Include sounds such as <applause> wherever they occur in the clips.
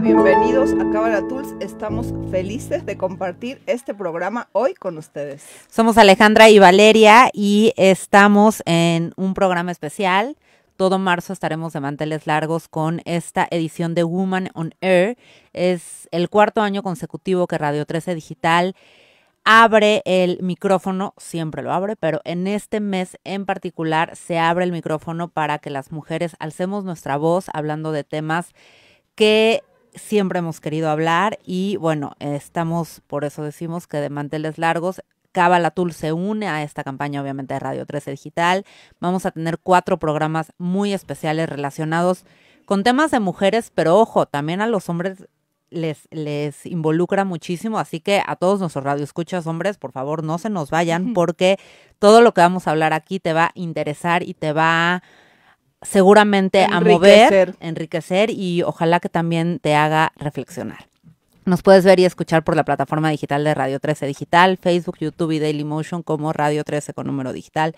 bienvenidos a Cabala Tools. Estamos felices de compartir este programa hoy con ustedes. Somos Alejandra y Valeria y estamos en un programa especial. Todo marzo estaremos de manteles largos con esta edición de Woman on Air. Es el cuarto año consecutivo que Radio 13 Digital abre el micrófono, siempre lo abre, pero en este mes en particular se abre el micrófono para que las mujeres alcemos nuestra voz hablando de temas que siempre hemos querido hablar y bueno, estamos, por eso decimos que de manteles largos, Cábala se une a esta campaña, obviamente, de Radio 13 Digital. Vamos a tener cuatro programas muy especiales relacionados con temas de mujeres, pero ojo, también a los hombres les, les involucra muchísimo. Así que a todos nuestros radioescuchas, hombres, por favor, no se nos vayan, <laughs> porque todo lo que vamos a hablar aquí te va a interesar y te va a seguramente a mover, enriquecer y ojalá que también te haga reflexionar. Nos puedes ver y escuchar por la plataforma digital de Radio 13 Digital, Facebook, YouTube y Daily Motion como Radio 13 con número digital.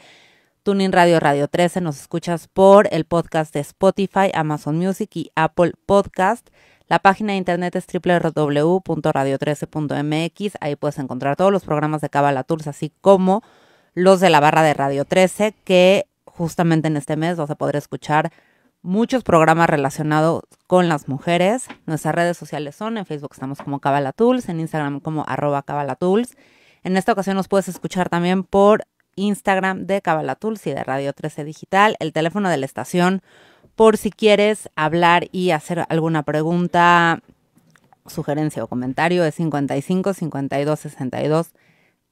Tuning Radio Radio 13, nos escuchas por el podcast de Spotify, Amazon Music y Apple Podcast. La página de internet es www.radio13.mx. Ahí puedes encontrar todos los programas de Cabala Tours, así como los de la barra de Radio 13, que justamente en este mes vas a poder escuchar muchos programas relacionados con las mujeres. Nuestras redes sociales son, en Facebook estamos como Cabala Tools, en Instagram como arroba Cabala Tools. En esta ocasión nos puedes escuchar también por Instagram de Cabala Tools y de Radio 13 Digital, el teléfono de la estación, por si quieres hablar y hacer alguna pregunta, sugerencia o comentario, es 55 52 62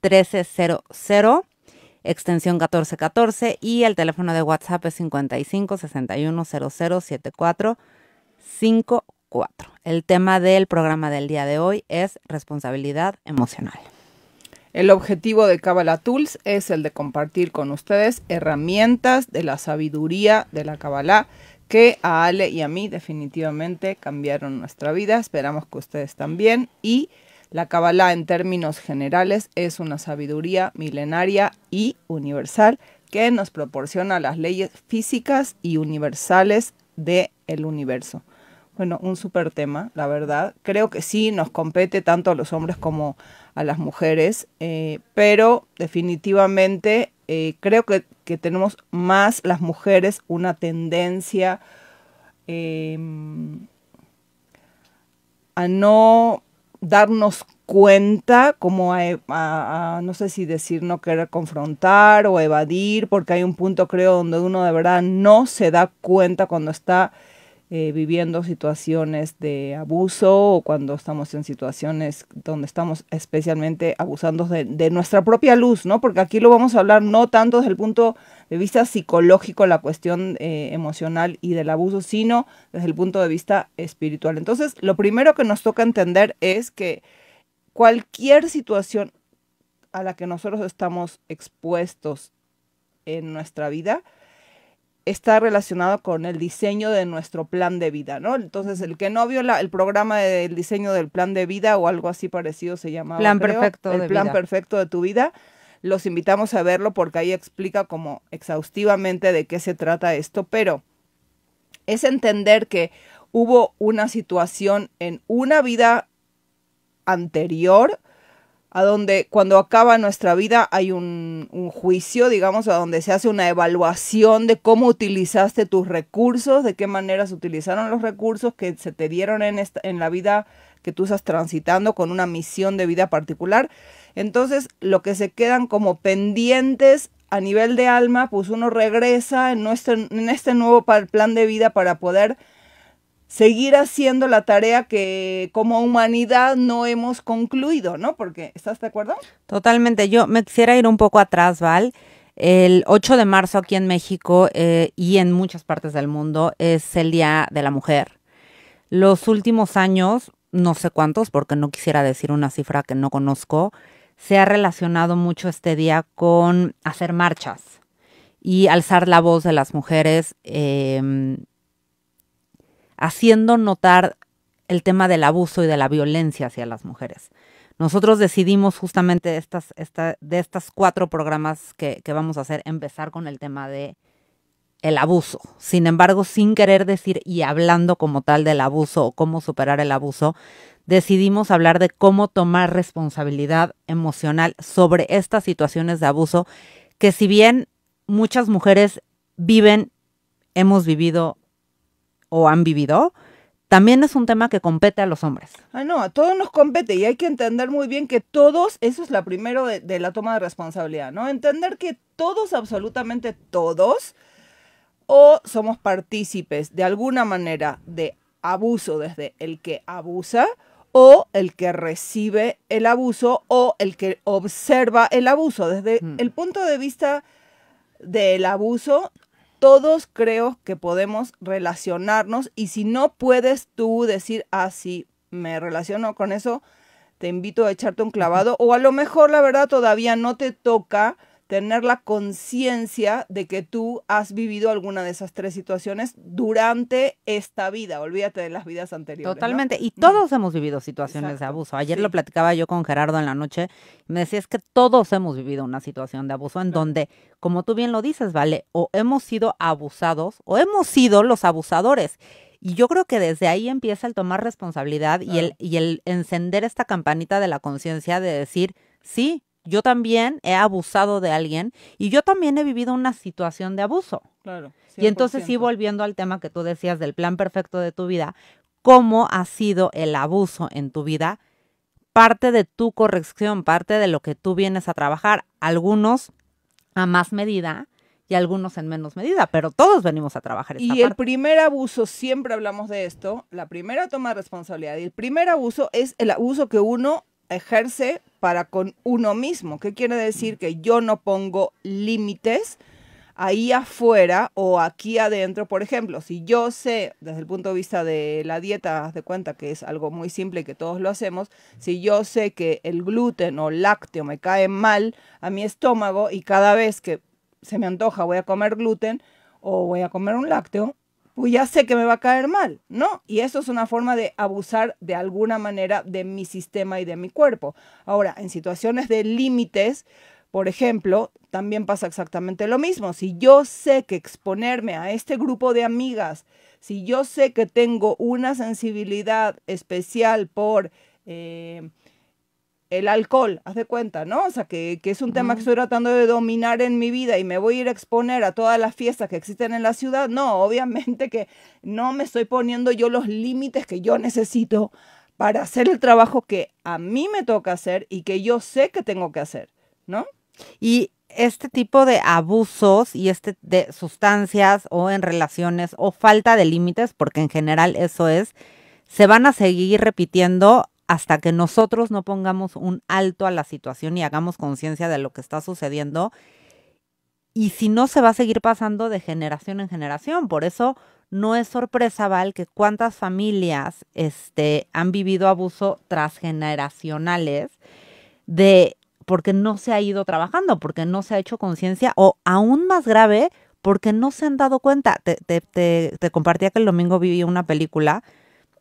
1300 extensión 1414 y el teléfono de WhatsApp es 55 61 00 74 54. El tema del programa del día de hoy es responsabilidad emocional. El objetivo de Kabbalah Tools es el de compartir con ustedes herramientas de la sabiduría de la Kabbalah que a Ale y a mí definitivamente cambiaron nuestra vida. Esperamos que ustedes también y la Kabbalah, en términos generales, es una sabiduría milenaria y universal que nos proporciona las leyes físicas y universales del universo. Bueno, un súper tema, la verdad. Creo que sí nos compete tanto a los hombres como a las mujeres, eh, pero definitivamente eh, creo que, tenemos más las mujeres una tendencia em, a no darnos cuenta, como a, no sé si decir no querer confrontar o evadir, porque hay un punto creo donde uno de verdad no se da cuenta cuando está eh, viviendo situaciones de abuso o cuando estamos en situaciones donde estamos especialmente abusando de, nuestra propia luz, ¿no? Porque aquí lo vamos a hablar no tanto desde el punto de vista psicológico, la cuestión eh, emocional y del abuso, sino desde el punto de vista espiritual. Entonces, lo primero que nos toca entender es que cualquier situación a la que nosotros estamos expuestos en nuestra vida, está relacionado con el diseño de nuestro plan de vida, ¿no? Entonces, el que no vio el programa del diseño del plan de vida o algo así parecido se llamaba. Plan perfecto. El plan perfecto de tu vida. Los invitamos a verlo porque ahí explica como exhaustivamente de qué se trata esto, pero es entender que hubo una situación en una vida anterior a donde cuando acaba nuestra vida hay un, juicio, digamos, a donde se hace una evaluación de cómo utilizaste tus recursos, de qué manera se utilizaron los recursos que se te dieron en, en la vida que tú estás transitando con una misión de vida particular. Entonces, lo que se quedan como pendientes a nivel de alma, pues uno regresa en, en este nuevo plan de vida para poder seguir haciendo la tarea que como humanidad no hemos concluido, ¿no? Porque, ¿estás de acuerdo? Totalmente. Yo me quisiera ir un poco atrás, Val. El 8 de marzo aquí en México eh, y en muchas partes del mundo es el Día de la Mujer. Los últimos años, no sé cuántos, porque no quisiera decir una cifra que no conozco, se ha relacionado mucho este día con hacer marchas y alzar la voz de las mujeres. Em, haciendo notar el tema del abuso y de la violencia hacia las mujeres. Nosotros decidimos justamente estas, de estos cuatro programas que, que vamos a hacer, empezar con el tema de el abuso. Sin embargo, sin querer decir y hablando como tal del abuso o cómo superar el abuso, decidimos hablar de cómo tomar responsabilidad emocional sobre estas situaciones de abuso que si bien muchas mujeres viven, hemos vivido o han vivido, también es un tema que compete a los hombres. Ah, no, a todos nos compete y hay que entender muy bien que todos, eso es la primero de, la toma de responsabilidad, ¿no? Entender que todos, absolutamente todos, o somos partícipes de alguna manera de abuso desde el que abusa o el que recibe el abuso o el que observa el abuso desde mm. el punto de vista del abuso todos creo que podemos relacionarnos y si no puedes tú decir, ah, me relaciono con eso, te invito a echarte un clavado o a lo mejor la verdad todavía no te toca, tener la conciencia de que tú has vivido alguna de esas tres situaciones durante esta vida. Olvídate de las vidas anteriores. Totalmente. Y todos hemos vivido situaciones de abuso. Ayer lo platicaba yo con Gerardo en la noche. me decía, es que todos hemos vivido una situación de abuso en donde, como tú bien lo dices, ¿vale? O hemos sido abusados o hemos sido los abusadores. Y yo creo que desde ahí empieza el tomar responsabilidad y, el, y el encender esta campanita de la conciencia de decir, sí, yo también he abusado de alguien y yo también he vivido una situación de abuso. Claro. Y entonces sí, volviendo al tema que tú decías del plan perfecto de tu vida, ¿cómo ha sido el abuso en tu vida? Parte de tu corrección, parte de lo que tú vienes a trabajar. Algunos a más medida, y algunos en menos medida, pero todos venimos a trabajar. Esta y el primer abuso, siempre hablamos de esto, la primera toma de responsabilidad y el primer abuso es el abuso que uno ejerce para con uno mismo. ¿Qué quiere decir? Mm. Que yo no pongo límites ahí afuera o aquí adentro. Por ejemplo, si yo sé, desde el punto de vista de la dieta, de cuenta que es algo muy simple y que todos lo hacemos, si yo sé que el gluten o lácteo me cae mal a mi estómago y cada vez que se me antoja voy a comer gluten o voy a comer un lácteo, pues ya sé que me va a caer mal, ¿no? Y eso es una forma de abusar de alguna manera de mi sistema y de mi cuerpo. Ahora, en situaciones de límites, por ejemplo, también pasa exactamente lo mismo. Si yo sé que exponerme a este grupo de amigas, si yo sé que tengo una sensibilidad especial por... Eh, el alcohol, haz de cuenta, ¿no? O sea, que, es un tema que estoy tratando de dominar en mi vida y me voy a ir a exponer a todas las fiestas que existen en la ciudad. No, obviamente que no me estoy poniendo yo los límites que yo necesito para hacer el trabajo que a mí me toca hacer y que yo sé que tengo que hacer, ¿no? Y este tipo de abusos y este de sustancias o en relaciones o falta de límites, porque en general eso es, se van a seguir repitiendo hasta que nosotros no pongamos un alto a la situación y hagamos conciencia de lo que está sucediendo. Y si no, se va a seguir pasando de generación en generación. Por eso no es sorpresa, Val, que cuántas familias este, han vivido abuso transgeneracionales de porque no se ha ido trabajando, porque no se ha hecho conciencia, o aún más grave, porque no se han dado cuenta. Te, compartía que el domingo viví una película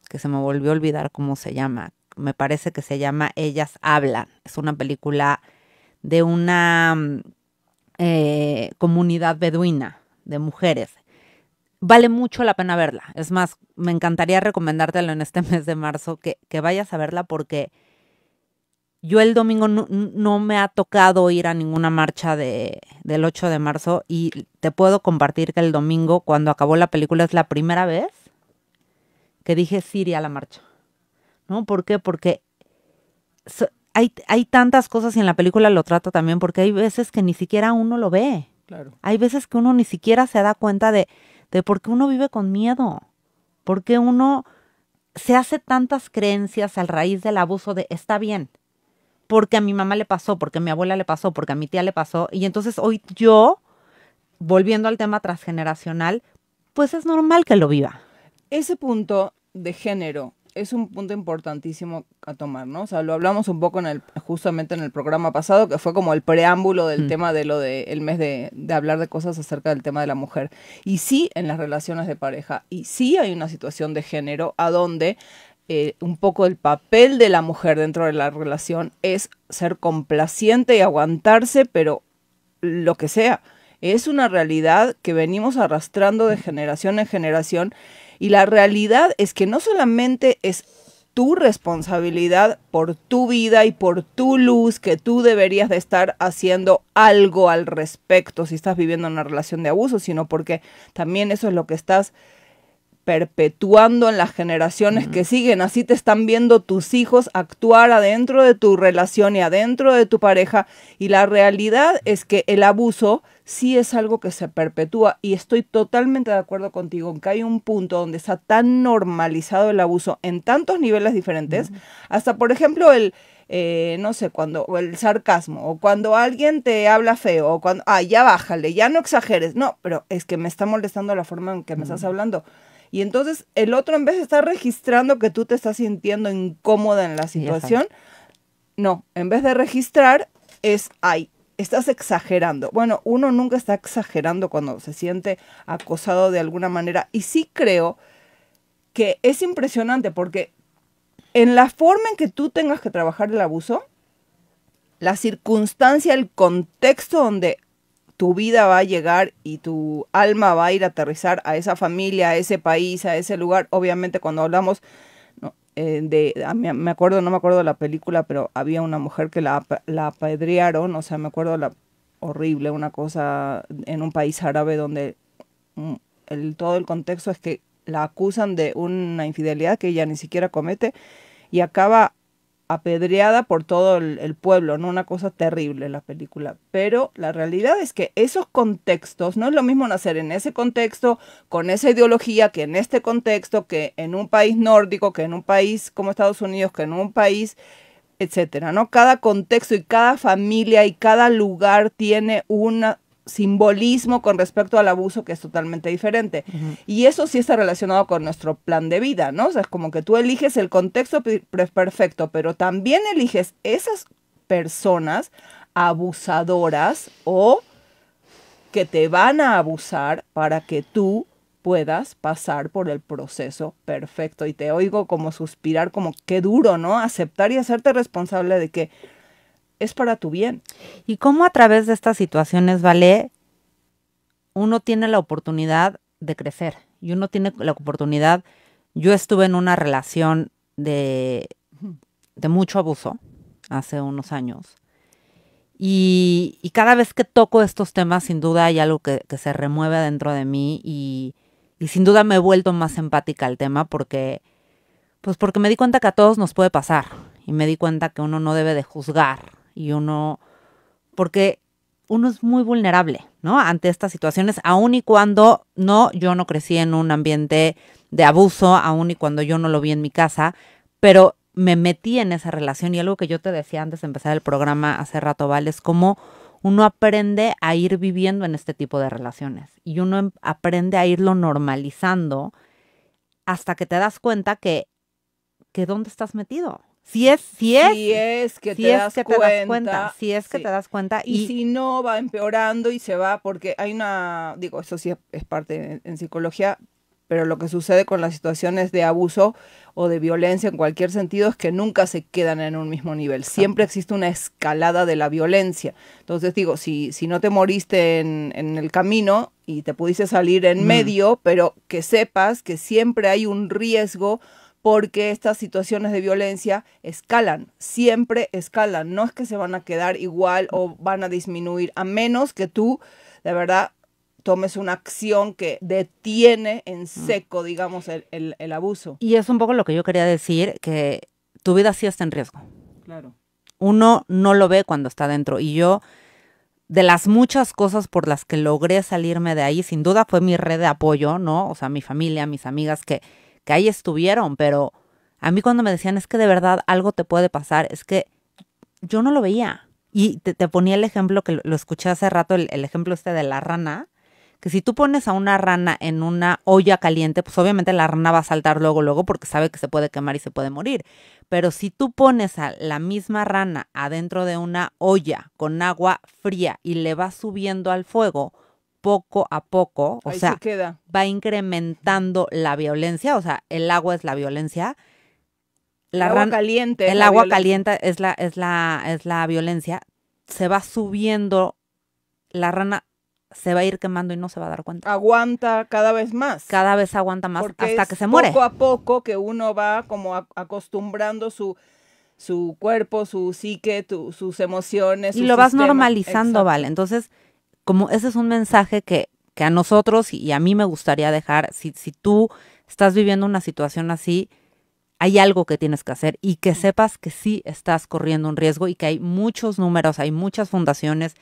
que se me volvió a olvidar cómo se llama, me parece que se llama Ellas Hablan. Es una película de una mm, eh, comunidad beduina de mujeres. Vale mucho la pena verla. Es más, me encantaría recomendártelo en este <laughs> mes de marzo que, vayas a verla porque yo el domingo no, me ha tocado ir a ninguna marcha del 8 de marzo y te puedo compartir que el domingo cuando acabó la película es la primera vez que dije Siria a la marcha. ¿no? ¿Por qué? Porque hay, hay, tantas cosas y en la película lo trato también, porque hay veces que ni siquiera uno lo ve. Claro. Hay veces que uno ni siquiera se da cuenta de, de por qué uno vive con miedo, porque uno se hace tantas creencias al raíz del abuso de está bien, porque a mi mamá le pasó, porque a mi abuela le pasó, porque a mi tía le pasó, y entonces hoy yo, volviendo al tema transgeneracional, pues es normal que lo viva. Ese punto de género es un punto importantísimo a tomar, ¿no? O sea, lo hablamos un poco en el, justamente en el programa pasado, que fue como el preámbulo del mm. tema de lo del mes de, de, hablar de cosas acerca del tema de la mujer. Y sí, en las relaciones de pareja, y sí hay una situación de género a donde eh, un poco el papel de la mujer dentro de la relación es ser complaciente y aguantarse, pero lo que sea. Es una realidad que venimos arrastrando de mm. generación en generación y la realidad es que no solamente es tu responsabilidad por tu vida y por tu luz que tú deberías de estar haciendo algo al respecto si estás viviendo una relación de abuso, sino porque también eso es lo que estás perpetuando en las generaciones que siguen. Así te están viendo tus hijos actuar adentro de tu relación y adentro de tu pareja. Y la realidad es que el abuso sí es algo que se perpetúa. Y estoy totalmente de acuerdo contigo en que hay un punto donde está tan normalizado el abuso en tantos niveles diferentes. Hasta, por ejemplo, el... Eh, no sé, cuando, o el sarcasmo, o cuando alguien te habla feo, o cuando, ah, ya bájale, ya no exageres, no, pero es que me está molestando la forma en que me estás hablando y entonces el otro, en vez de estar registrando que tú te estás sintiendo incómoda en la situación, no, en vez de registrar, es ay, estás exagerando. Bueno, uno nunca está exagerando cuando se siente acosado de alguna manera. Y sí creo que es impresionante porque en la forma en que tú tengas que trabajar el abuso, la circunstancia, el contexto donde tu vida va a llegar y tu alma va a ir a aterrizar a esa familia, a ese país, a ese lugar. Obviamente cuando hablamos eh, de, me acuerdo, no me acuerdo de la película, pero había una mujer que la, la apedrearon, o sea, me acuerdo la horrible, una cosa en un país árabe donde mm, el, todo el contexto es que la acusan de una infidelidad que ella ni siquiera comete y acaba apedreada por todo el, pueblo, ¿no? Una cosa terrible la película. Pero la realidad es que esos contextos, no es lo mismo nacer en ese contexto, con esa ideología, que en este contexto, que en un país nórdico, que en un país como Estados Unidos, que en un país, etcétera, ¿no? Cada contexto y cada familia y cada lugar tiene una, simbolismo con respecto al abuso que es totalmente diferente. Y eso sí está relacionado con nuestro plan de vida, ¿no? O sea, es como que tú eliges el contexto perfecto, pero también eliges esas personas abusadoras o que te van a abusar para que tú puedas pasar por el proceso perfecto. Y te oigo como suspirar, como qué duro, ¿no? Aceptar y hacerte responsable de que es para tu bien. ¿Y cómo a través de estas situaciones, Vale, uno tiene la oportunidad de crecer? Y uno tiene la oportunidad, yo estuve en una relación de, de mucho abuso hace unos años. Y, cada vez que toco estos temas, sin duda hay algo que, se remueve dentro de mí y, y, sin duda me he vuelto más empática al tema porque, pues porque me di cuenta que a todos nos puede pasar y me di cuenta que uno no debe de juzgar y uno, porque uno es muy vulnerable, ¿no? Ante estas situaciones, aun y cuando no, yo no crecí en un ambiente de abuso, aun y cuando yo no lo vi en mi casa, pero me metí en esa relación y algo que yo te decía antes de empezar el programa hace rato, Val, es cómo uno aprende a ir viviendo en este tipo de relaciones y uno em, aprende a irlo normalizando hasta que te das cuenta que, que dónde estás metido, si es, si es, si es que, te, das cuenta, si es que te das cuenta. Y, si no, va empeorando y se va, porque hay una, digo, eso sí es, parte en, psicología, pero lo que sucede con las situaciones de abuso o de violencia en cualquier sentido es que nunca se quedan en un mismo nivel. Siempre existe una escalada de la violencia. Entonces digo, si, si no te moriste en, el camino y te pudiste salir en mm. medio, pero que sepas que siempre hay un riesgo porque estas situaciones de violencia escalan, siempre escalan, no es que se van a quedar igual o van a disminuir, a menos que tú, de verdad, tomes una acción que detiene en mm. seco, digamos, el, abuso. Y es un poco lo que yo quería decir, que tu vida sí está en riesgo. Claro. Uno no lo ve cuando está dentro. Y yo, de las muchas cosas por las que logré salirme de ahí, sin duda fue mi red de apoyo, ¿no? O sea, mi familia, mis amigas que que ahí estuvieron, pero a mí cuando me decían es que de verdad algo te puede pasar, es que yo no lo veía. Y te, ponía el ejemplo que lo, escuché hace rato, el, el, ejemplo este de la rana, que si tú pones a una rana en una olla caliente, pues obviamente la rana va a saltar luego, luego, porque sabe que se puede quemar y se puede morir. Pero si tú pones a la misma rana adentro de una olla con agua fría y le vas subiendo al fuego, poco a poco, o sea, va incrementando la violencia, o sea, el agua es la violencia. el agua caliente. El agua caliente es la, es, la, es la violencia. Se va subiendo, la rana se va a ir quemando y no se va a dar cuenta. Aguanta cada vez más. Cada vez aguanta más hasta que se muere. Poco a poco que uno va como acostumbrando su, su cuerpo, su psique, sus emociones. Y lo vas normalizando, ¿vale? Entonces como ese es un mensaje que, que a nosotros y a mí me gustaría dejar, si, si tú estás viviendo una situación así, hay algo que tienes que hacer y que sepas que sí estás corriendo un riesgo y que hay muchos números, hay muchas fundaciones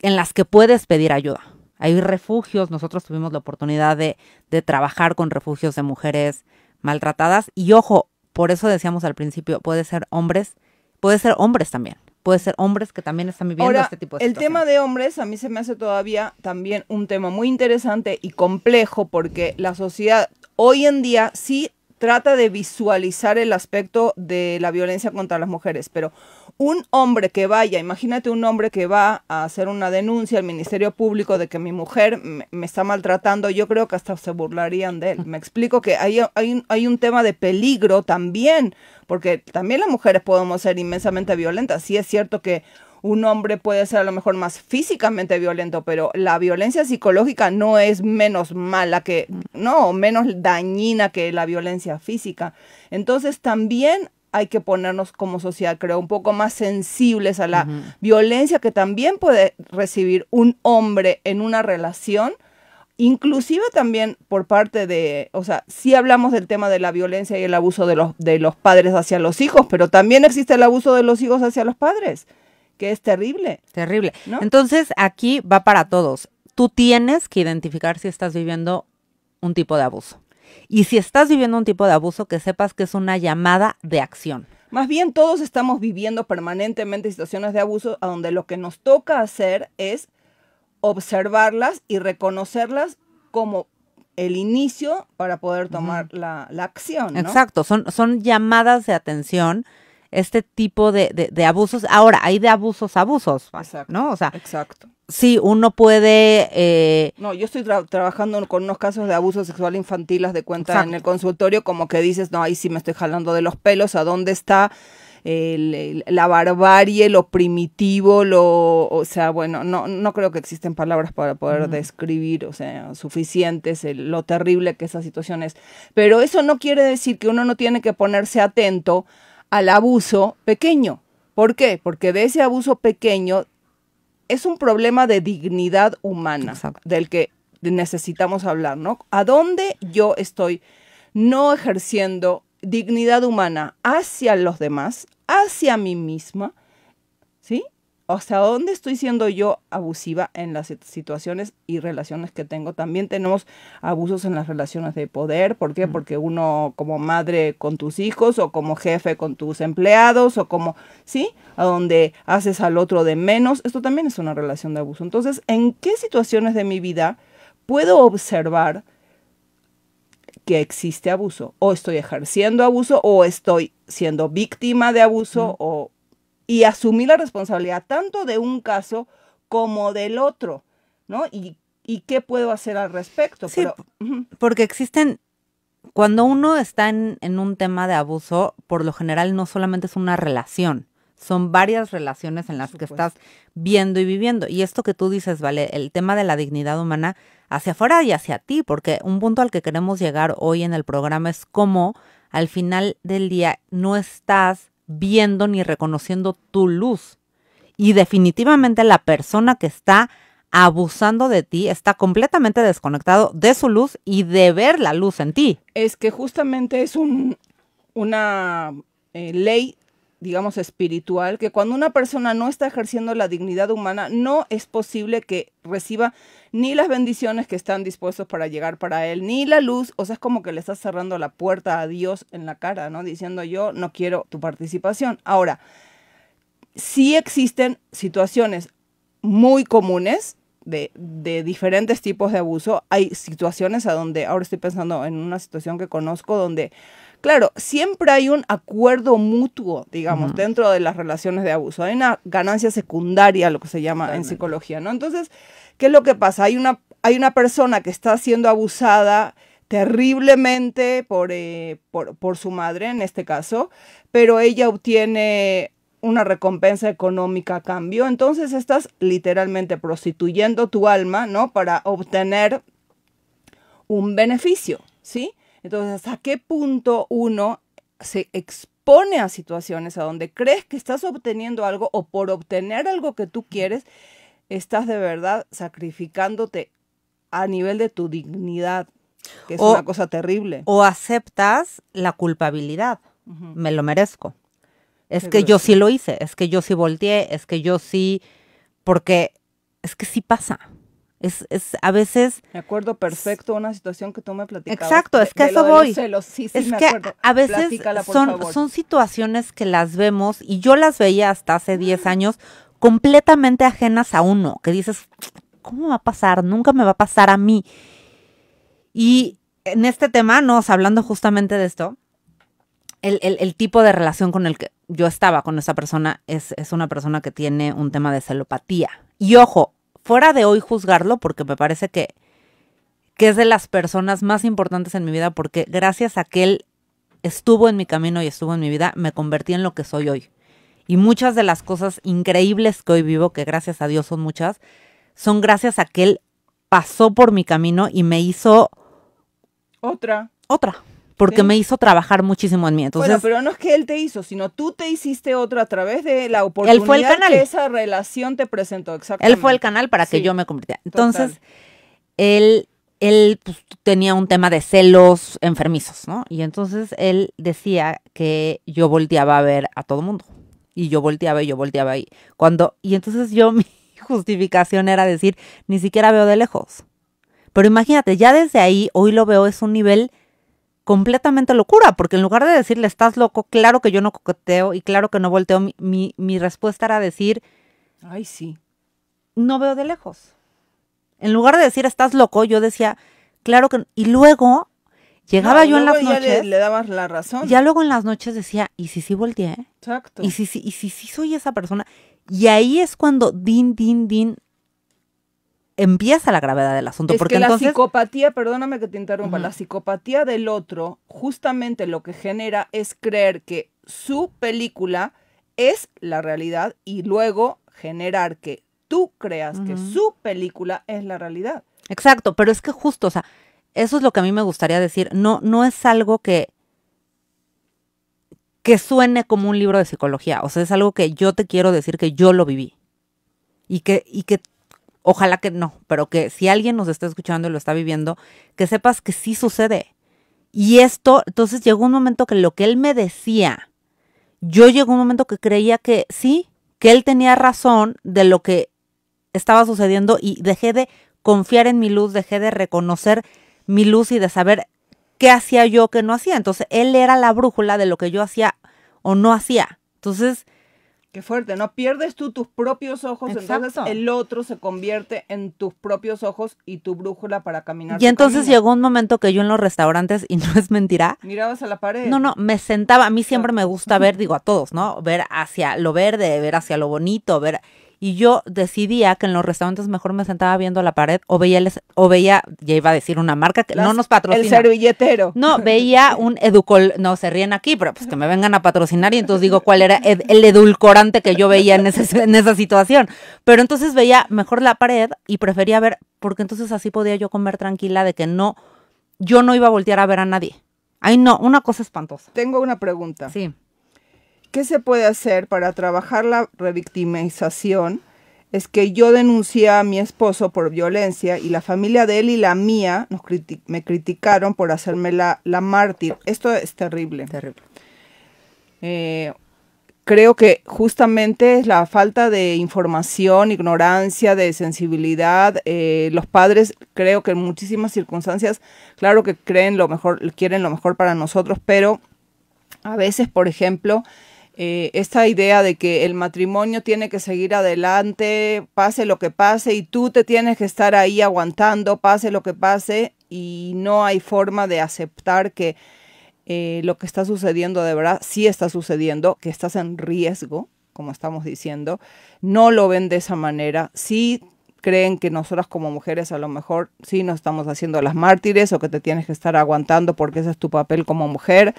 en las que puedes pedir ayuda. Hay refugios, nosotros tuvimos la oportunidad de, de trabajar con refugios de mujeres maltratadas y ojo, por eso decíamos al principio, puede ser hombres, puede ser hombres también puede ser hombres que también están viviendo este tipo de El tema de hombres a mí se me hace todavía también un tema muy interesante y complejo porque la sociedad hoy en día sí trata de visualizar el aspecto de la violencia contra las mujeres, pero un hombre que vaya, imagínate un hombre que va a hacer una denuncia al Ministerio Público de que mi mujer me, está maltratando, yo creo que hasta se burlarían de él. Me explico que hay, hay, hay, un tema de peligro también, porque también las mujeres podemos ser inmensamente violentas. Sí es cierto que un hombre puede ser a lo mejor más físicamente violento, pero la violencia psicológica no es menos mala que, no, menos dañina que la violencia física. Entonces también hay que ponernos como sociedad, creo, un poco más sensibles a la violencia que también puede recibir un hombre en una relación, inclusive también por parte de, o sea, si hablamos del tema de la violencia y el abuso de los, de los padres hacia los hijos, pero también existe el abuso de los hijos hacia los padres, que es terrible. Terrible. Entonces, aquí va para todos. Tú tienes que identificar si estás viviendo un tipo de abuso. Y si estás viviendo un tipo de abuso, que sepas que es una llamada de acción. Más bien todos estamos viviendo permanentemente situaciones de abuso a donde lo que nos toca hacer es observarlas y reconocerlas como el inicio para poder tomar la, acción. Exacto, son, son llamadas de atención este tipo de, abusos. Ahora, hay de abusos abusos, pues, exacto, ¿no? O sea, exacto. sí, uno puede... Eh, no, yo estoy trabajando con unos casos de abuso sexual infantil, las de cuenta en el consultorio, como que dices, no, ahí sí me estoy jalando de los pelos, ¿a dónde está...? la barbarie, lo primitivo, lo, o sea, bueno, no, no creo que existen palabras para poder describir, o sea, suficientes, lo terrible que esa situación es. Pero eso no quiere decir que uno no tiene que ponerse atento al abuso pequeño. ¿Por qué? Porque de ese abuso pequeño es un problema de dignidad humana del que necesitamos hablar, ¿no? ¿A dónde yo estoy no ejerciendo dignidad humana hacia los demás, hacia mí misma, ¿sí? hasta dónde estoy siendo yo abusiva en las situaciones y relaciones que tengo. También tenemos abusos en las relaciones de poder. ¿Por qué? Porque uno como madre con tus hijos o como jefe con tus empleados o como, ¿sí? A donde haces al otro de menos. Esto también es una relación de abuso. Entonces, ¿en qué situaciones de mi vida puedo observar que existe abuso? O estoy ejerciendo abuso o estoy siendo víctima de abuso o y asumir la responsabilidad tanto de un caso como del otro, ¿no? Y, y qué puedo hacer al respecto. porque existen, cuando uno está en, en, un tema de abuso, por lo general no solamente es una relación, son varias relaciones en las que estás viendo y viviendo. Y esto que tú dices, vale, el tema de la dignidad humana hacia afuera y hacia ti, porque un punto al que queremos llegar hoy en el programa es cómo al final del día no estás viendo ni reconociendo tu luz. Y definitivamente la persona que está abusando de ti está completamente desconectado de su luz y de ver la luz en ti. Es que justamente es un, una eh, ley digamos, espiritual, que cuando una persona no está ejerciendo la dignidad humana, no es posible que reciba ni las bendiciones que están dispuestos para llegar para él, ni la luz, o sea, es como que le estás cerrando la puerta a Dios en la cara, ¿no? Diciendo yo no quiero tu participación. Ahora, sí existen situaciones muy comunes de, de, diferentes tipos de abuso. Hay situaciones a donde, ahora estoy pensando en una situación que conozco, donde Claro, siempre hay un acuerdo mutuo, digamos, dentro de las relaciones de abuso. Hay una ganancia secundaria, lo que se llama en psicología, ¿no? Entonces, ¿qué es lo que pasa? Hay una, hay una persona que está siendo abusada terriblemente eh, por su madre, en este caso, pero ella obtiene una recompensa económica a cambio. Entonces estás literalmente prostituyendo tu alma, ¿no? Para obtener un beneficio, ¿sí? Entonces, ¿hasta qué punto uno se expone a situaciones a donde crees que estás obteniendo algo o por obtener algo que tú quieres, estás de verdad sacrificándote a nivel de tu dignidad, que es una cosa terrible. O aceptas la culpabilidad, me lo merezco. Es que yo sí lo hice, es que yo sí volteé, es que yo sí, porque es que sí pasa. Es, a veces... Me acuerdo perfecto una situación que tú me platicabas. Exacto, es que eso voy. es que a veces son, son situaciones que las vemos y yo las veía hasta hace 10 mm. años completamente ajenas a uno, que dices, ¿cómo va a pasar? Nunca me va a pasar a mí. Y en este tema, no, hablando justamente de esto, el, tipo de relación con el que yo estaba con esa persona es una persona que tiene un tema de celopatía. Y ojo, fuera de hoy juzgarlo, porque me parece que, que es de las personas más importantes en mi vida, porque gracias a que él estuvo en mi camino y estuvo en mi vida, me convertí en lo que soy hoy. Y muchas de las cosas increíbles que hoy vivo, que gracias a Dios son muchas, son gracias a que él pasó por mi camino y me hizo... Otra. Otra porque me hizo trabajar muchísimo en mí. bueno, pero no es que él te hizo, sino tú te hiciste otro a través de la oportunidad que esa relación te presentó. Él fue el canal para que yo me convirtiera. Entonces, él, él pues, tenía un tema de celos enfermizos, ¿no? Y entonces él decía que yo volteaba a ver a todo mundo. Y yo volteaba y yo volteaba ahí. cuando y entonces yo <laughs> mi justificación era decir, ni siquiera veo de lejos. Pero imagínate, ya desde ahí hoy lo veo es un nivel completamente locura, porque en lugar de decirle estás loco, claro que yo no coqueteo y claro que no volteo, mi, mi, respuesta era decir, ay sí, no veo de lejos. En lugar de decir estás loco, yo decía, claro que no. Y luego llegaba yo en las noches. le, daba la razón. Ya luego en las noches decía, ¿y si sí volteé? Exacto. ¿Y si sí, y si sí soy esa persona? Y ahí es cuando din, din, din empieza la gravedad del asunto. porque que la psicopatía, perdóname que te interrumpa, la psicopatía del otro justamente lo que genera es creer que su película es la realidad y luego generar que tú creas que su película es la realidad. Exacto, pero es que justo, o sea, eso es lo que a mí me gustaría decir. No, no es algo que que suene como un libro de psicología. O sea, es algo que yo te quiero decir que yo lo viví. Y que, y que Ojalá que no, pero que si alguien nos está escuchando y lo está viviendo, que sepas que sí sucede. Y esto, entonces llegó un momento que lo que él me decía, yo llegó un momento que creía que sí, que él tenía razón de lo que estaba sucediendo y dejé de confiar en mi luz, dejé de reconocer mi luz y de saber qué hacía yo, qué no hacía. Entonces, él era la brújula de lo que yo hacía o no hacía. Entonces, Qué fuerte, ¿no? Pierdes tú tus propios ojos, entonces el otro se convierte en tus propios ojos y tu brújula para caminar. Y entonces llegó un momento que yo en los restaurantes, y <laughs> no es mentira. Mirabas a la pared. No, no, me sentaba, a mí siempre me gusta ver, digo a todos, ¿no? Ver hacia lo verde, ver hacia lo bonito, ver y yo decidía que en los restaurantes mejor me sentaba viendo la pared o veía, o veía ya iba a decir una marca que no nos patrocina. El servilletero. No, veía un educol, no, se ríen aquí, pero pues que me vengan a patrocinar y entonces digo cuál era el edulcorante que yo veía en, en esa situación. Pero entonces veía mejor la pared y prefería ver, porque entonces así podía yo comer tranquila de que no, yo no iba a voltear a ver a nadie. Ay, no, una cosa espantosa. Tengo una pregunta. Sí. ¿Qué se puede hacer para trabajar la revictimización? Es que yo denuncié a mi esposo por violencia y la familia de él y la mía nos me criticaron por hacerme la, mártir. Esto es terrible. Terrible. Eh, creo que justamente es la falta de información, ignorancia, de sensibilidad. Eh, los padres creo que en muchísimas circunstancias, claro que creen lo mejor, quieren lo mejor para nosotros, pero a veces, por ejemplo, eh, esta idea de que el matrimonio tiene que seguir adelante, pase lo que pase, y tú te tienes que estar ahí aguantando, pase lo que pase, y no hay forma de aceptar que eh, lo que está sucediendo de verdad sí está sucediendo, que estás en riesgo, como estamos diciendo, no lo ven de esa manera, sí creen que nosotras como mujeres a lo mejor sí nos estamos haciendo las mártires o que te tienes que estar aguantando porque ese es tu papel como mujer.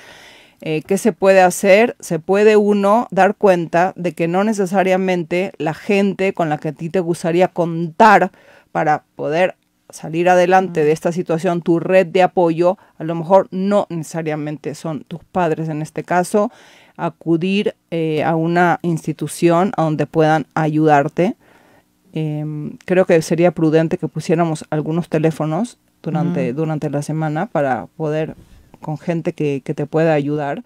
Eh, ¿Qué se puede hacer? Se puede uno dar cuenta de que no necesariamente la gente con la que a ti te gustaría contar para poder salir adelante de esta situación, tu red de apoyo, a lo mejor no necesariamente son tus padres en este caso, acudir eh, a una institución a donde puedan ayudarte. Em, creo que sería prudente que pusiéramos algunos teléfonos durante, durante la semana para poder con gente que, te pueda ayudar.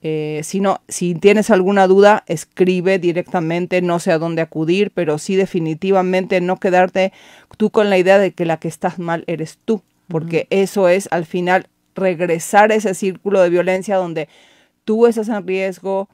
Eh, si, no, si tienes alguna duda, escribe directamente, no sé a dónde acudir, pero sí definitivamente no quedarte tú con la idea de que la que estás mal eres tú, porque eso es al final regresar a ese círculo de violencia donde tú estás en riesgo,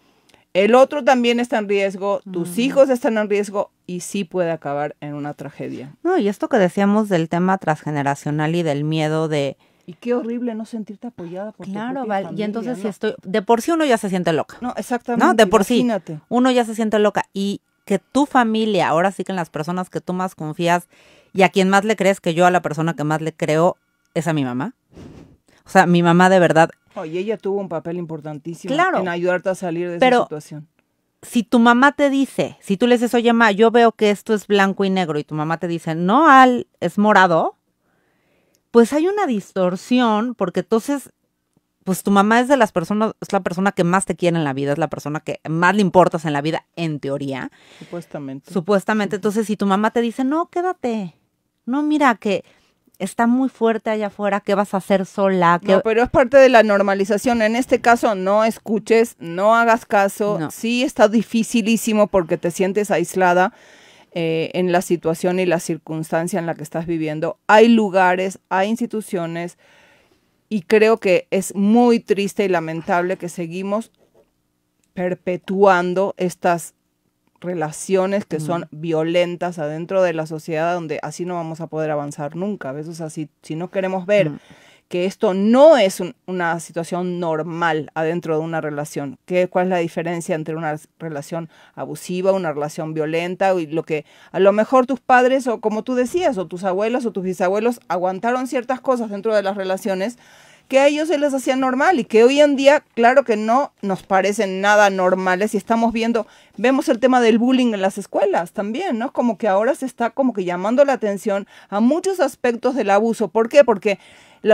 el otro también está en riesgo, tus mm. hijos están en riesgo y sí puede acabar en una tragedia. No, y esto que decíamos del tema transgeneracional y del miedo de y qué horrible no sentirte apoyada por Claro, vale. y entonces si estoy. De por sí uno ya se siente loca. No, exactamente. No, de por sí. Uno ya se siente loca. Y que tu familia, ahora sí que en las personas que tú más confías y a quien más le crees, que yo a la persona que más le creo es a mi mamá. O sea, mi mamá de verdad. Y ella tuvo un papel importantísimo en ayudarte a salir de esa situación. Si tu mamá te dice, si tú le dices, oye, mamá, yo veo que esto es blanco y negro, y tu mamá te dice, no, Al, es morado, pues hay una distorsión, porque entonces, pues tu mamá es de las personas, es la persona que más te quiere en la vida, es la persona que más le importas en la vida, en teoría. Supuestamente. Supuestamente. Entonces, si tu mamá te dice, no, quédate, no, mira, que está muy fuerte allá afuera, ¿qué vas a hacer sola? No, pero es parte de la normalización. En este caso, no escuches, no hagas caso. Sí, está dificilísimo porque te sientes aislada. Eh, en la situación y la circunstancia en la que estás viviendo. Hay lugares, hay instituciones y creo que es muy triste y lamentable que seguimos perpetuando estas relaciones que son violentas adentro de la sociedad donde así no vamos a poder avanzar nunca. a veces así si, no queremos ver mm que esto no es una situación normal adentro de una relación. ¿Qué, ¿Cuál es la diferencia entre una relación abusiva, una relación violenta y lo que a lo mejor tus padres o como tú decías, o tus abuelos o tus bisabuelos aguantaron ciertas cosas dentro de las relaciones? que a ellos se les hacía normal y que hoy en día, claro que no nos parecen nada normales y estamos viendo, vemos el tema del bullying en las escuelas también, ¿no? Como que ahora se está como que llamando la atención a muchos aspectos del abuso. ¿Por qué? Porque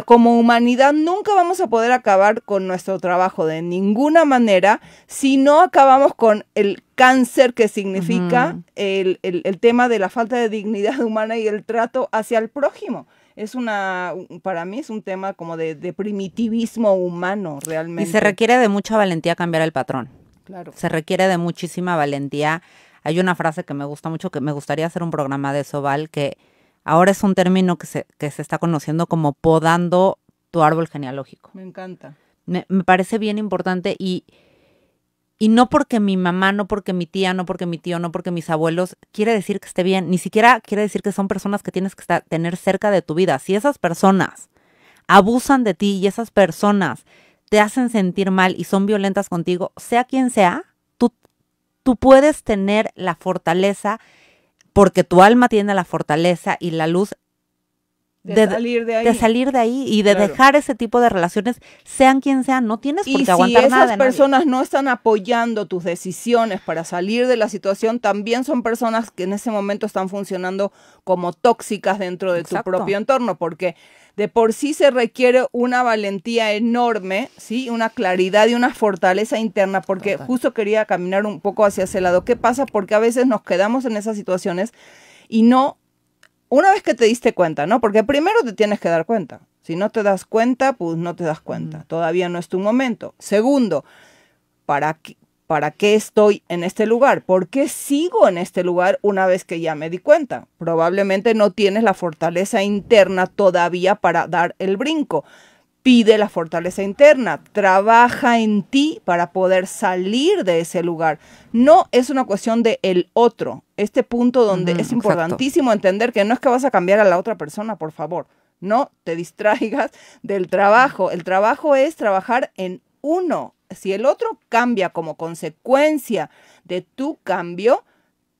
como humanidad nunca vamos a poder acabar con nuestro trabajo de ninguna manera si no acabamos con el cáncer que significa el, el tema de la falta de dignidad <laughs> humana y el trato hacia el prójimo es una, para mí es un tema como de, de primitivismo humano realmente. Y se requiere de mucha valentía cambiar el patrón. Claro. Se requiere de muchísima valentía. Hay una frase que me gusta mucho, que me gustaría hacer un programa de eso, Val, que ahora es un término que se, está conociendo como podando tu árbol genealógico. Me encanta. me parece bien importante y y no porque mi mamá, no porque mi tía, no porque mi tío, no porque mis abuelos, quiere decir que esté bien. Ni siquiera quiere decir que son personas que tienes que tener cerca de tu vida. Si esas personas abusan de ti y esas personas te hacen sentir mal y son violentas contigo, sea quien sea, tú, tú puedes tener la fortaleza, porque tu alma tiene la fortaleza y la luz de, salir de, ahí. y de dejar ese tipo de relaciones, sean quien sean, no tienes por qué aguantar nada. Si esas personas no están apoyando tus decisiones para salir de la situación, también son personas que en ese momento están funcionando como tóxicas dentro de tu propio entorno, porque de por sí se requiere una valentía enorme, ¿sí? Una claridad y una fortaleza interna, porque justo quería caminar un poco hacia ese lado. ¿Qué pasa? Porque a veces nos quedamos en esas situaciones y no una vez que te diste cuenta, ¿no? Porque primero te tienes que dar cuenta. Si no te das cuenta, pues no te das cuenta. Todavía no es tu momento. Segundo, ¿para qué estoy en este lugar? ¿Por qué sigo en este lugar una vez que ya me di cuenta? Probablemente no tienes la fortaleza interna todavía para dar el brinco. Pide la fortaleza interna, trabaja en ti para poder salir de ese lugar. No es una cuestión de el otro. Este punto donde es importantísimo entender que no es que vas a cambiar a la otra persona, por favor. No te <laughs> distraigas del trabajo. El trabajo es trabajar en uno. Si el otro cambia como consecuencia de tu cambio,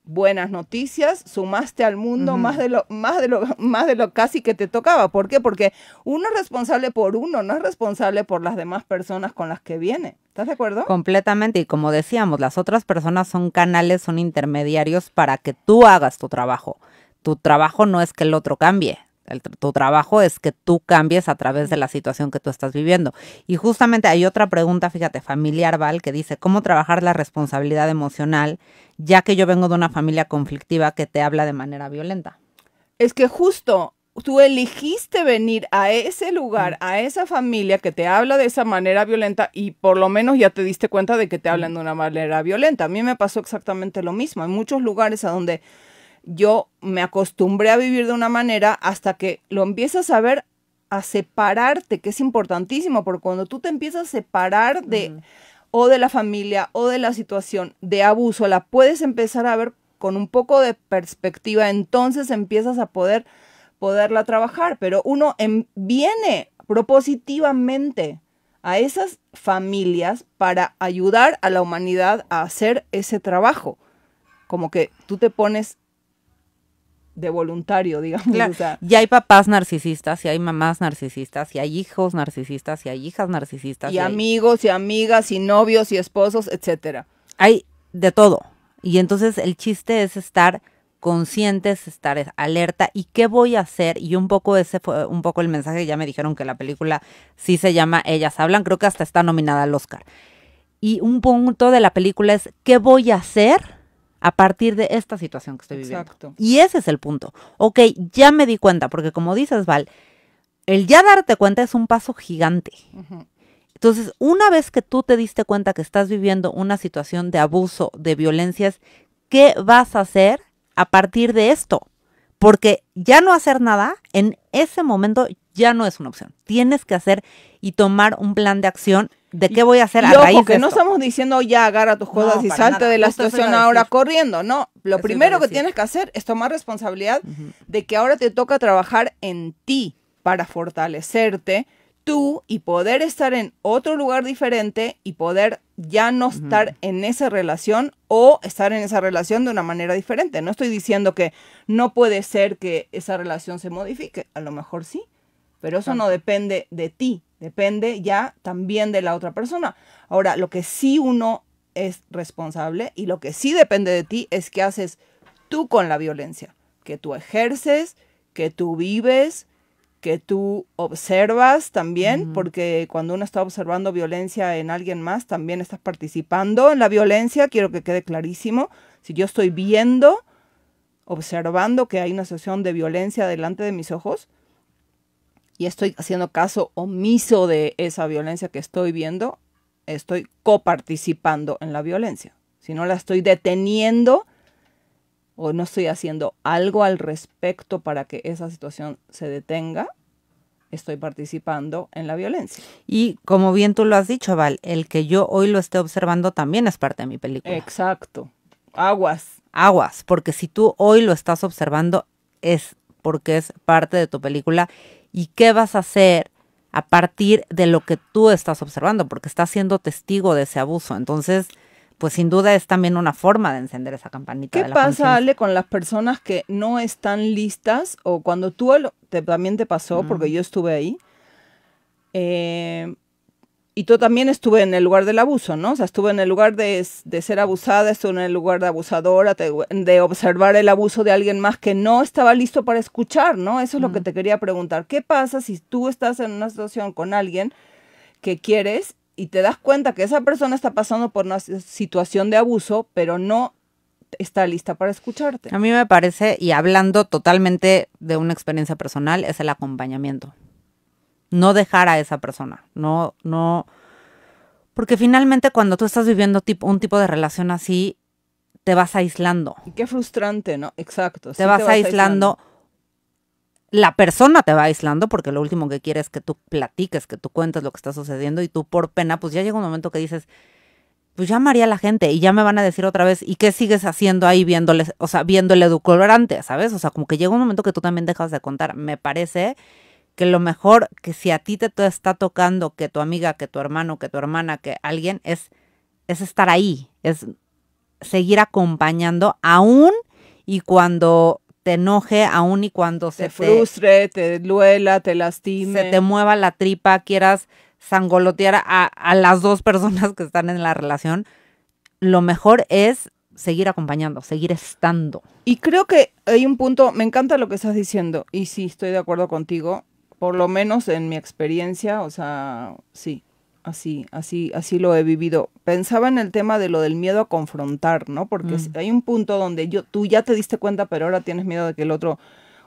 buenas noticias, sumaste al mundo más, de lo, más, de lo, más de lo casi que te tocaba. ¿Por qué? Porque uno es responsable por uno, no es responsable por las demás personas con las que viene. ¿Estás de acuerdo? Completamente. Y como decíamos, las otras personas son canales, son intermediarios para que tú hagas tu trabajo. Tu trabajo no es que el otro cambie, tu trabajo es que tú cambies a través de la situación que tú estás viviendo. Y justamente hay otra pregunta, fíjate, familiar, Val, que dice, ¿cómo trabajar la responsabilidad emocional ya que yo vengo de una familia conflictiva que te habla de manera violenta? Es que justo tú elegiste venir a ese lugar, a esa familia que te habla de esa manera violenta y por lo menos ya te diste cuenta de que te hablan de una manera violenta. A mí me pasó exactamente lo mismo. Hay muchos lugares a donde yo me acostumbré a vivir de una manera hasta que lo empiezas a ver a separarte, que es importantísimo, porque cuando tú te empiezas a separar de o de la familia o de la situación de abuso, la puedes empezar a ver con un poco de perspectiva, entonces empiezas a poder poderla trabajar, pero uno viene propositivamente a esas familias para ayudar a la humanidad a hacer ese trabajo. Como que tú te pones de voluntario, digamos. Y hay papás narcisistas, y hay mamás narcisistas, y hay hijos narcisistas, y hay hijas narcisistas. Y, amigos, y amigas, y novios, y esposos, etcétera. Hay de todo. Y entonces el chiste es estar conscientes, estar alerta y qué voy a hacer y un poco ese fue un poco el mensaje, ya me dijeron que la película sí se llama Ellas hablan, creo que hasta está nominada al Oscar. Y un punto de la película es qué voy a hacer a partir de esta situación que estoy viviendo. Exacto. Y ese es el punto. Ok, ya me di cuenta, porque como dices, Val, el ya darte cuenta es un paso gigante. Entonces, una vez que tú te diste cuenta que estás viviendo una situación de abuso, de violencias, ¿qué vas a hacer a partir de esto? Porque ya no hacer nada en ese momento ya no es una opción. Tienes que hacer y tomar un plan de acción de qué voy a hacer algo a que no estamos diciendo ya agarra tus cosas y salte de la situación ahora corriendo, no. Lo primero que tienes que hacer es tomar responsabilidad de que ahora te toca trabajar en ti para fortalecerte tú y poder estar en otro lugar diferente y poder ya no estar en esa relación o estar en esa relación de una manera diferente. No estoy diciendo que no puede ser que esa relación se modifique, a lo mejor sí, pero eso no depende de ti, depende ya también de la otra persona. Ahora, lo que sí uno es responsable y lo que sí depende de ti es qué haces tú con la violencia, que tú ejerces, que tú vives, que tú observas también, porque cuando uno está observando violencia en alguien más, también estás participando en la violencia, quiero que quede clarísimo, si yo estoy viendo, observando que hay una situación de violencia delante de mis ojos, y estoy haciendo caso omiso de esa violencia que estoy viendo, estoy coparticipando en la violencia. Si no la estoy deteniendo o no estoy haciendo algo al respecto para que esa situación se detenga, estoy participando en la violencia. Y como bien tú lo has dicho, Val, el que yo hoy lo esté observando también es parte de mi película. Exacto. Aguas. Aguas, porque si tú hoy lo estás observando es porque es parte de tu película y qué vas a hacer a partir de lo que tú estás observando, porque estás siendo testigo de ese abuso. Entonces, pues sin duda es también una forma de encender esa campanita. ¿Qué de la pasa, Ale, con las personas que no están listas o cuando tú te, también te pasó, mm. porque yo estuve ahí? Eh, y tú también estuve en el lugar del abuso, ¿no? O sea, estuve en el lugar de, ser abusada, estuve en el lugar de abusadora, de, observar el abuso de alguien más que no estaba listo para escuchar, ¿no? Eso es lo que te quería preguntar. ¿Qué pasa si tú estás en una situación con alguien que quieres y te das cuenta que esa persona está pasando por una situación de abuso, pero no está lista para escucharte? A mí me parece, y hablando totalmente de una experiencia personal, es el acompañamiento no dejar a esa persona, no, no, porque finalmente cuando tú estás viviendo tipo, un tipo de relación así, te vas aislando. Y qué frustrante, ¿no? Exacto. Te, vas, aislando, La persona te va aislando porque lo último que quiere es que tú platiques, que tú cuentes lo que está sucediendo y tú por pena, pues ya llega un momento que dices, pues llamaría a la gente y ya me van a decir otra vez, ¿y qué sigues haciendo ahí viéndoles, o sea, viendo el antes, ¿sabes? O sea, como que llega un momento que tú también dejas de contar, me parece, que lo mejor que si a ti te está tocando que tu amiga, que tu hermano, que tu hermana, que alguien, es, es estar ahí, es seguir acompañando aún y cuando te enoje, aún y cuando se te frustre, te, duela, te lastime. Se te mueva la tripa, quieras sangolotear a, a las dos personas que están en la relación, lo mejor es seguir acompañando, seguir estando. Y creo que hay un punto, me encanta lo que estás diciendo, y sí, estoy de acuerdo contigo, por lo menos en mi experiencia, o sea, sí, así, así, así lo he vivido. Pensaba en el tema de lo del miedo a confrontar, ¿no? Porque mm. hay un punto donde yo, tú ya te diste cuenta, pero ahora tienes miedo de que el otro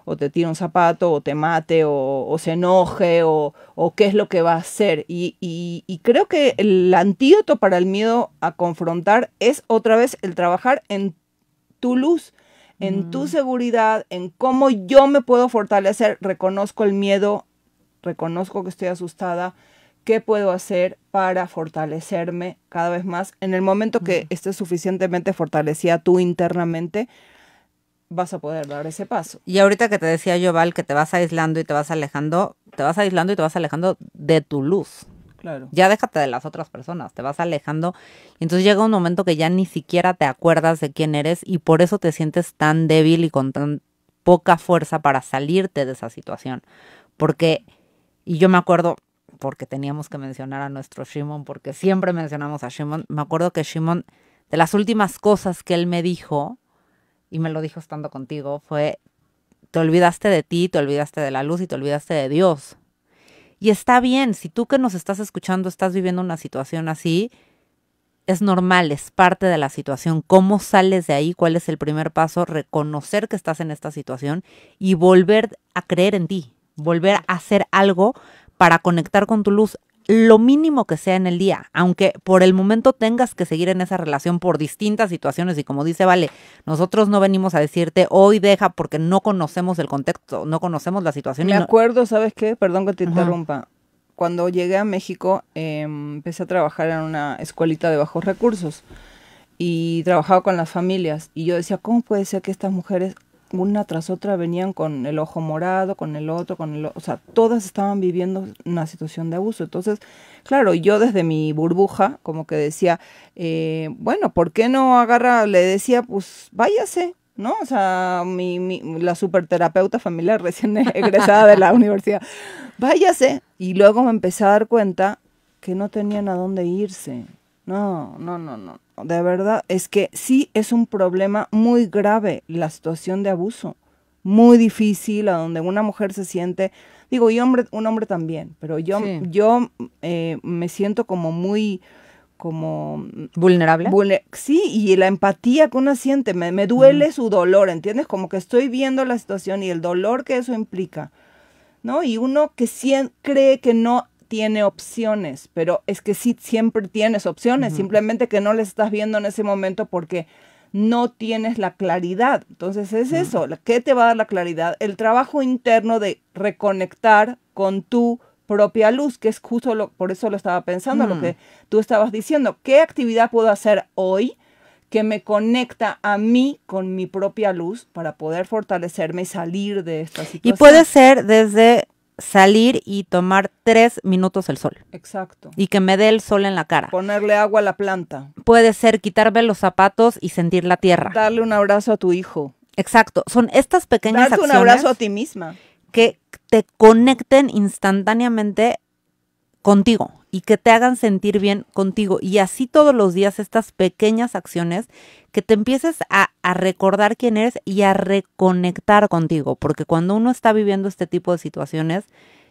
o te tire un zapato, o te mate, o, se enoje, o, o, qué es lo que va a hacer. Y, y, creo que el antídoto para el miedo a confrontar es otra vez el trabajar en tu luz, en tu mm. seguridad, en cómo yo me puedo fortalecer, reconozco el miedo, reconozco que estoy asustada, qué puedo hacer para fortalecerme cada vez más. En el momento que mm. estés suficientemente fortalecida tú internamente, vas a poder dar ese paso. Y ahorita que te decía yo, Val, que te vas aislando y te vas alejando, te vas aislando y te vas alejando de tu luz. Ya déjate de las otras personas, te vas alejando. Y entonces llega un momento que ya ni siquiera te acuerdas de quién eres y por eso te sientes tan débil y con tan poca fuerza para salirte de esa situación. Porque, y yo me acuerdo, porque teníamos que mencionar a nuestro Shimon, porque siempre mencionamos a Shimon, me acuerdo que Shimon, de las últimas cosas que él me dijo, y me lo dijo estando contigo, fue, te olvidaste de ti, te olvidaste de la luz y te olvidaste de Dios. Y está bien, si tú que nos estás escuchando estás viviendo una situación así, es normal, es parte de la situación. ¿Cómo sales de ahí? ¿Cuál es el primer paso? Reconocer que estás en esta situación y volver a creer en ti, volver a hacer algo para conectar con tu luz lo mínimo que sea en el día, aunque por el momento tengas que seguir en esa relación por distintas situaciones y como dice, vale, nosotros no venimos a decirte hoy deja porque no conocemos el contexto, no conocemos la situación. Me acuerdo, ¿sabes qué? Perdón que te interrumpa. Cuando llegué a México em, empecé a trabajar en una escuelita de bajos recursos y trabajaba con las familias y yo decía, ¿cómo puede ser que estas mujeres una tras otra venían con el ojo morado, con el otro, con el, o sea, todas estaban viviendo una situación de abuso. Entonces, claro, yo desde mi burbuja como que decía, eh, bueno, ¿por qué no agarra? Le decía, pues váyase, ¿no? O sea, mi, mi, la superterapeuta familiar recién <laughs> egresada de la universidad, váyase. Y luego me empecé a dar cuenta que no tenían a dónde irse. No, no, no, no. De verdad, es que sí es un problema muy grave la situación de abuso. Muy difícil, a donde una mujer se siente, digo, y hombre, un hombre también, pero yo, yo eh, me siento como muy, como... Vulnerable. sí, y la empatía que una siente, me, duele mm. su dolor, ¿entiendes? Como que estoy viendo la situación y el dolor que eso implica, ¿no? Y uno que cree que no tiene opciones, pero es que sí siempre tienes opciones, simplemente que no las estás viendo en ese momento porque no tienes la claridad. Entonces es eso, ¿qué te va a dar la claridad? El trabajo interno de reconectar con tu propia luz, que es justo lo, por eso lo estaba pensando, lo que mm. tú estabas diciendo. ¿Qué actividad puedo hacer hoy? que me conecta a mí con mi propia luz para poder fortalecerme y salir de esta situación. Y puede ser desde salir y tomar tres minutos el sol. Exacto. Y que me dé el sol en la cara. Ponerle agua a la planta. Puede ser quitarme los zapatos y sentir la tierra. Darle un abrazo a tu hijo. Exacto. Son estas pequeñas acciones. un abrazo a ti misma. Que te conecten instantáneamente contigo y que te hagan sentir bien contigo. Y así todos los días estas pequeñas acciones que te empieces a, recordar quién eres y a reconectar contigo. Porque cuando uno está viviendo este tipo de situaciones,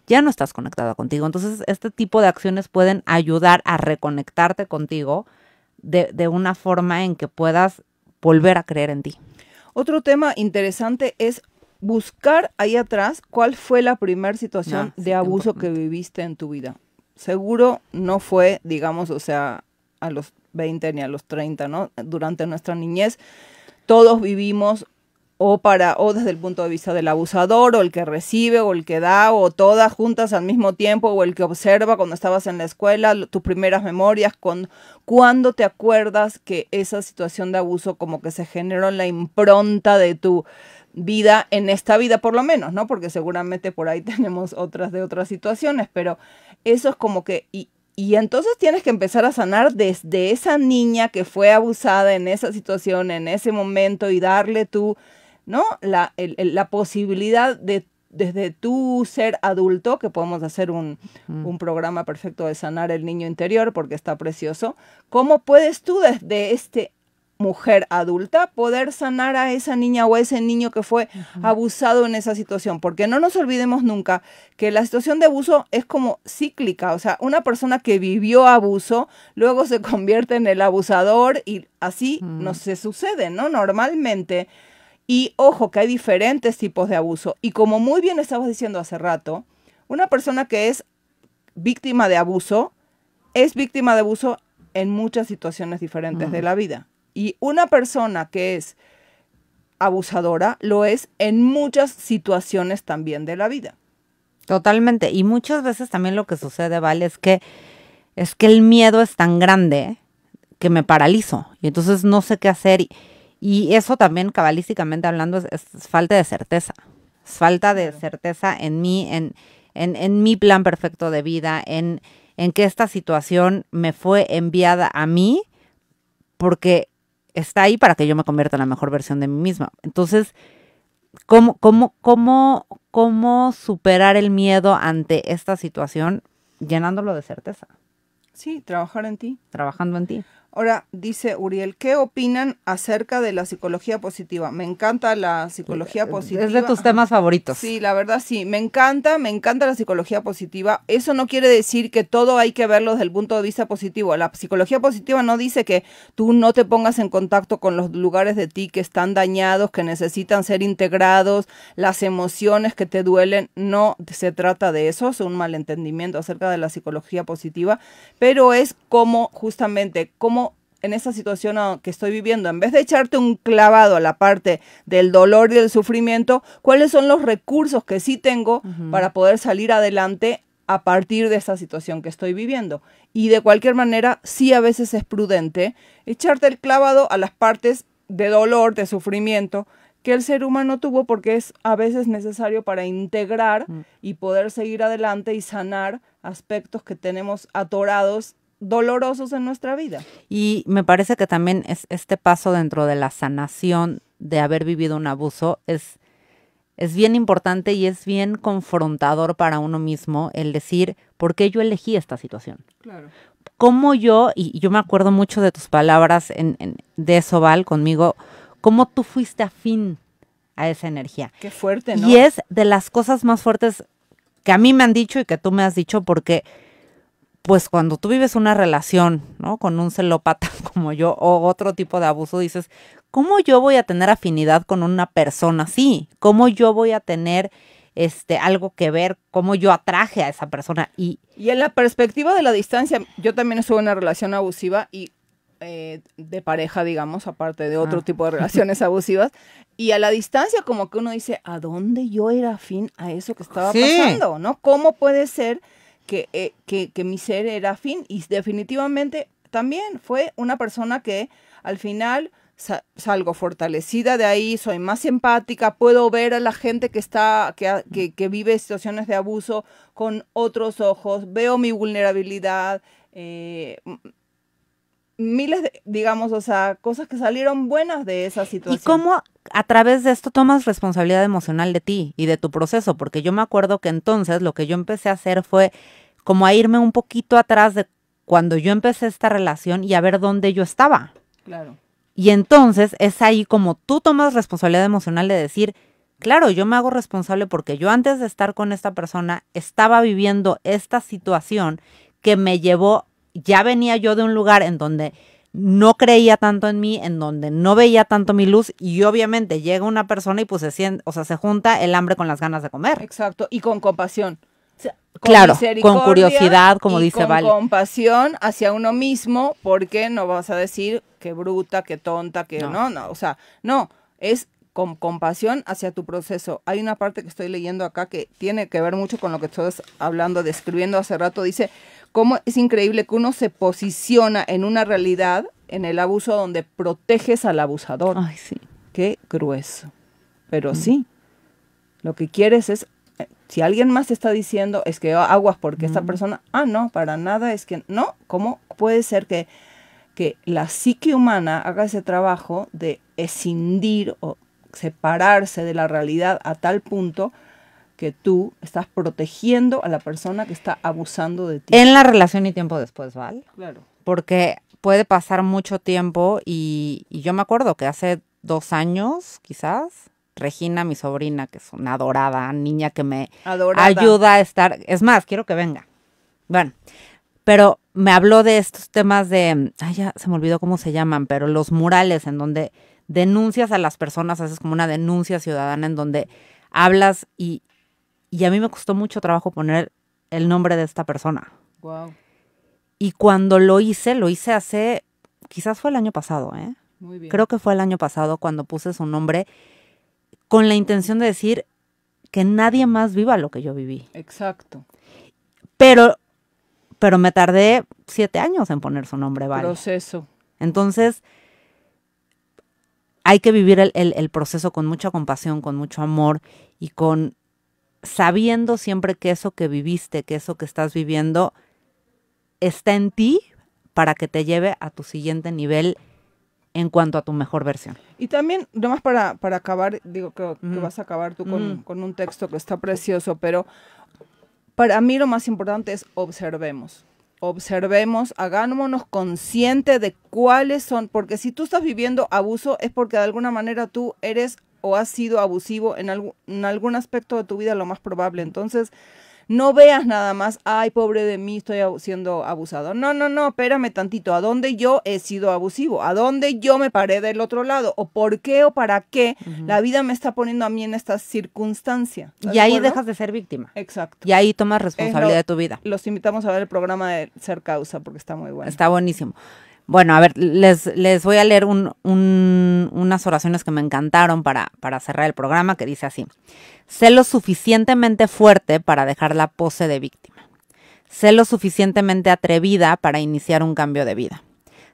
ya no estás conectada contigo. Entonces, este tipo de acciones pueden ayudar a reconectarte contigo de, una forma en que puedas volver a creer en ti. Otro tema interesante es buscar ahí atrás cuál fue la primera ah, situación de abuso que viviste en tu vida seguro no fue, digamos, o sea, a los 20 ni a los 30, ¿no? Durante nuestra niñez todos vivimos o para o desde el punto de vista del abusador o el que recibe o el que da o todas juntas al mismo tiempo o el que observa cuando estabas en la escuela tus primeras memorias con cuando te acuerdas que esa situación de abuso como que se generó en la impronta de tu vida en esta vida por lo menos, ¿no? Porque seguramente por ahí <laughs> tenemos otras de otras situaciones, pero eso es como que, y, entonces tienes que empezar a sanar desde esa niña que fue abusada en esa situación, en ese momento, y darle tú, ¿no? La, posibilidad de desde tu ser adulto, que podemos hacer un, un, programa perfecto de sanar el niño interior porque está precioso, ¿cómo puedes tú desde este mujer adulta poder sanar a esa niña o a ese niño que fue abusado en esa situación. Porque no nos olvidemos nunca que la situación de abuso es como cíclica, o sea, una persona que vivió abuso luego se convierte en el abusador y así no se sucede, ¿no? Normalmente. Y ojo que hay diferentes tipos de abuso. Y como muy bien estabas diciendo hace rato, una persona que es víctima de abuso es víctima de abuso en muchas situaciones diferentes de la vida. Y una persona que es abusadora lo es en muchas situaciones también de la vida. Totalmente. Y muchas veces también lo que sucede, Vale, es que es que el miedo es tan grande que me paralizo. Y entonces no sé qué hacer. Y, eso también, cabalísticamente hablando, es, falta de certeza. Es falta de certeza en mí, en, en, en mi plan perfecto de vida, en, en que esta situación me fue enviada a mí porque está ahí para que yo me convierta en la mejor versión de mí misma. Entonces, ¿cómo, cómo, cómo, cómo superar el miedo ante esta situación llenándolo de certeza? Sí, trabajar en ti. Trabajando en ti. Ahora dice Uriel, ¿qué opinan acerca de la psicología positiva? Me encanta la psicología positiva. Es de tus temas favoritos. Sí, la verdad sí, me encanta, me encanta la psicología positiva. Eso no quiere decir que todo hay que verlo desde el punto de vista positivo. La psicología positiva no dice que tú no te pongas en contacto con los lugares de ti que están dañados, que necesitan ser integrados, las emociones que te duelen. No se trata de eso, es un malentendimiento acerca de la psicología positiva, pero es como justamente, cómo en esa situación ah, que estoy viviendo, en vez de echarte un clavado a la parte del dolor y del sufrimiento, ¿cuáles son los recursos que sí tengo para poder salir adelante a partir de esa situación que estoy viviendo? Y de cualquier manera, sí a veces es prudente echarte el clavado a las partes de dolor, de sufrimiento, que el ser humano tuvo porque es a veces necesario para integrar mm. y poder seguir adelante y sanar aspectos que tenemos atorados dolorosos en nuestra vida. Y me parece que también es este paso dentro de la sanación de haber vivido un abuso es, es bien importante y es bien confrontador para uno mismo el decir, ¿por qué yo elegí esta situación? Claro. ¿Cómo yo, y yo me acuerdo mucho de tus palabras en, de Soval conmigo, cómo tú fuiste afín a esa energía? Qué fuerte, ¿no? Y es de las cosas más fuertes que a mí me han dicho y que tú me has dicho porque pues cuando tú vives una relación, ¿no? Con un celópata <laughs> como yo o otro tipo de abuso, dices, ¿cómo yo voy a tener afinidad con una persona así? ¿Cómo yo voy a tener este, algo que ver, cómo yo atraje a esa persona? Y, en la perspectiva de la distancia, yo también estuve en una relación abusiva y eh, de pareja, digamos, aparte de otro ah. tipo de relaciones <laughs> abusivas. Y a la distancia, como que uno dice, ¿a dónde yo era afín a eso que estaba pasando? ¿No? ¿Cómo puede ser? que, eh, que, que mi ser era fin y definitivamente también fue una persona que al final salgo fortalecida de ahí, soy más empática, puedo ver a la gente que está, que, que, vive situaciones de abuso con otros ojos, veo mi vulnerabilidad, eh, miles de, digamos, o sea, cosas que salieron buenas de esa situación a través de esto tomas responsabilidad emocional de ti y de tu proceso, porque yo me acuerdo que entonces lo que yo empecé a hacer fue como a irme un poquito atrás de cuando yo empecé esta relación y a ver dónde yo estaba. Claro. Y entonces es ahí como tú tomas responsabilidad emocional de decir, claro, yo me hago responsable porque yo antes de estar con esta persona estaba viviendo esta situación que me llevó, ya venía yo de un lugar en donde no creía tanto en mí, en donde no veía tanto mi luz y obviamente llega una persona y pues se siente, o sea, se junta el hambre con las ganas de comer. Exacto, y con compasión. claro, con curiosidad, como dice Val. Con compasión hacia uno mismo, porque no vas a decir que bruta, que tonta, que no, no, no o sea, no, es con compasión hacia tu proceso. Hay una parte que estoy leyendo acá que tiene que ver mucho con lo que estás hablando, describiendo hace rato. Dice, cómo es increíble que uno se posiciona en una realidad, en el abuso, donde proteges al abusador. Ay, sí. Qué grueso. Pero sí, lo que quieres es, eh, si alguien más te está diciendo, es que ah, aguas porque esta persona, ah, no, para nada, es que, no, ¿cómo puede ser que, que la psique humana haga ese trabajo de escindir o separarse de la realidad a tal punto que tú estás protegiendo a la persona que está abusando de ti. En la relación y tiempo después, ¿vale? Claro. Porque puede pasar mucho tiempo y, yo me acuerdo que hace dos años, quizás, Regina, mi sobrina, que es una adorada niña que me ayuda a estar, es más, quiero que venga. Bueno, pero me habló de estos temas de, ay, ya se me olvidó cómo se llaman, pero los murales en donde denuncias a las personas, haces como una denuncia ciudadana en donde hablas y, y a mí me costó mucho trabajo poner el nombre de esta persona. Wow. Y cuando lo hice, lo hice hace, quizás fue el año pasado, ¿eh? Muy bien. Creo que fue el año pasado cuando puse su nombre con la intención de decir que nadie más viva lo que yo viví. Exacto. Pero, pero me tardé siete años en poner su nombre, ¿vale? Proceso. Entonces, hay que vivir el proceso con mucha compasión, con mucho amor y con sabiendo siempre que eso que viviste, que eso que estás viviendo, está en ti para que te lleve a tu siguiente nivel en cuanto a tu mejor versión. Y también, nomás para, para acabar, digo que, mm. vas a acabar tú con, mm. con, un texto que está precioso, pero para mí lo más importante es observemos. Observemos, hagámonos consciente de cuáles son, porque si tú estás viviendo abuso es porque de alguna manera tú eres o has sido abusivo en, en algún aspecto de tu vida, lo más probable. Entonces, no veas nada más, ay, pobre de mí, estoy siendo abusado. No, no, no, espérame tantito, ¿a dónde yo he sido abusivo? ¿A dónde yo me paré del otro lado? ¿O por qué o para qué la vida me está poniendo a mí en esta circunstancia? Y ahí dejas de ser víctima. Exacto. Y ahí tomas responsabilidad de tu vida. Los invitamos a ver el programa de Ser Causa porque está muy bueno. Está buenísimo. Bueno, a ver, les, voy a leer unas oraciones que me encantaron para, para cerrar el programa, que dice así. Sé lo suficientemente fuerte para dejar la pose de víctima. Sé lo suficientemente atrevida para iniciar un cambio de vida.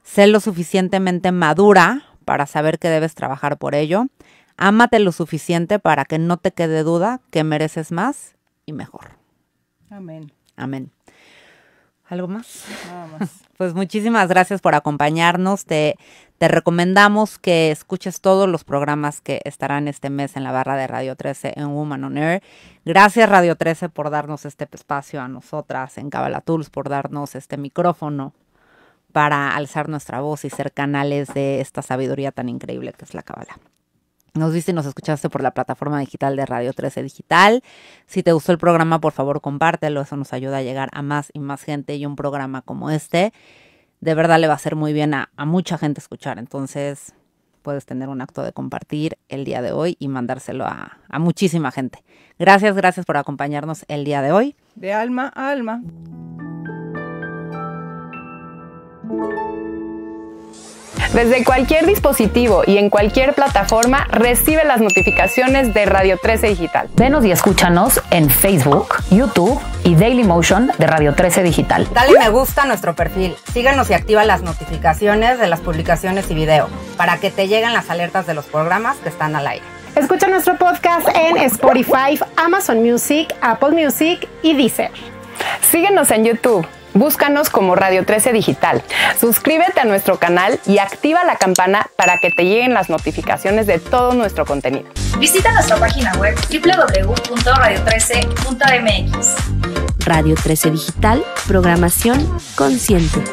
Sé lo suficientemente madura para saber que debes trabajar por ello. Ámate lo suficiente para que no te quede duda que mereces más y mejor. Amén. Amén. ¿Algo más? <laughs> Pues muchísimas gracias por acompañarnos. Te, te recomendamos que escuches todos los programas que estarán este mes en la barra de Radio 13 en Woman on Air. Gracias Radio 13 por darnos este espacio a nosotras en Cabala Tools, por darnos este micrófono para alzar nuestra voz y ser canales de esta sabiduría tan increíble que es la Cabala nos viste y nos escuchaste por la plataforma digital de Radio 13 Digital. Si te gustó el programa, por favor, compártelo. Eso nos ayuda a llegar a más y más gente y un programa como este de verdad le va a hacer muy bien a, mucha gente escuchar. Entonces, puedes tener un acto de compartir el día de hoy y mandárselo a, a, muchísima gente. Gracias, gracias por acompañarnos el día de hoy. De alma a alma. Desde cualquier dispositivo y en cualquier plataforma recibe las notificaciones de Radio 13 Digital. Venos y escúchanos en Facebook, YouTube y Daily Motion de Radio 13 Digital. Dale me gusta a nuestro perfil, Síganos y activa las notificaciones de las publicaciones y video para que te lleguen las alertas de los programas que están al aire. Escucha nuestro podcast en Spotify, Amazon Music, Apple Music y Deezer. Síguenos en YouTube. Búscanos como Radio 13 Digital. Suscríbete a nuestro canal y activa la campana para que te lleguen las notificaciones de todo nuestro contenido. Visita nuestra página web www.radio13.mx. Radio 13 Digital, programación consciente.